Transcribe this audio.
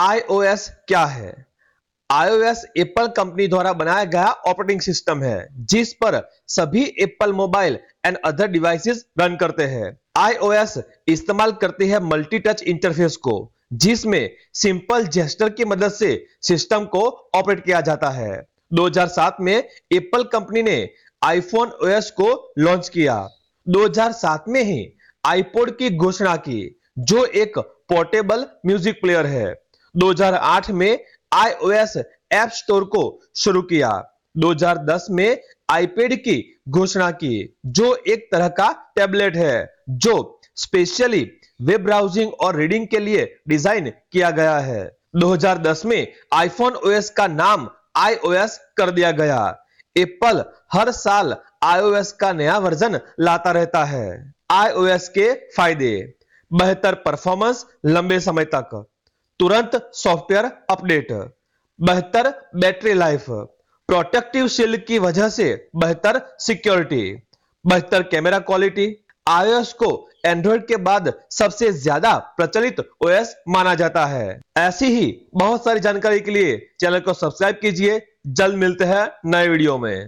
iOS क्या है iOS Apple company द्वारा बनाया गया ऑपरेटिंग सिस्टम है जिस पर सभी Apple mobile and other devices run करते हैं आईओएस इस्तेमाल करती है मल्टी टच इंटरफेस को जिसमें सिंपल जेस्टर की मदद से सिस्टम को ऑपरेट किया जाता है 2007 में एप्पल कंपनी ने आईफोन ओएस को लॉन्च किया 2007 में ही आईपोड की घोषणा की जो एक पोर्टेबल म्यूजिक प्लेयर है 2008 में आईओएस एप स्टोर को शुरू किया 2010 में आईपेड की घोषणा की जो एक तरह का टैबलेट है जो स्पेशली वेब ब्राउजिंग और रीडिंग के लिए डिजाइन किया गया है 2010 में आईफोन ओएस का नाम आईओएस कर दिया गया एप्पल हर साल आईओएस का नया वर्जन लाता रहता है आईओएस के फायदे बेहतर परफॉर्मेंस लंबे समय तक तुरंत सॉफ्टवेयर अपडेट बेहतर बैटरी लाइफ प्रोटेक्टिव सील की वजह से बेहतर सिक्योरिटी बेहतर कैमरा क्वालिटी आईओएस को एंड्रॉइड के बाद सबसे ज्यादा प्रचलित ओएस माना जाता है ऐसी ही बहुत सारी जानकारी के लिए चैनल को सब्सक्राइब कीजिए जल्द मिलते हैं नए वीडियो में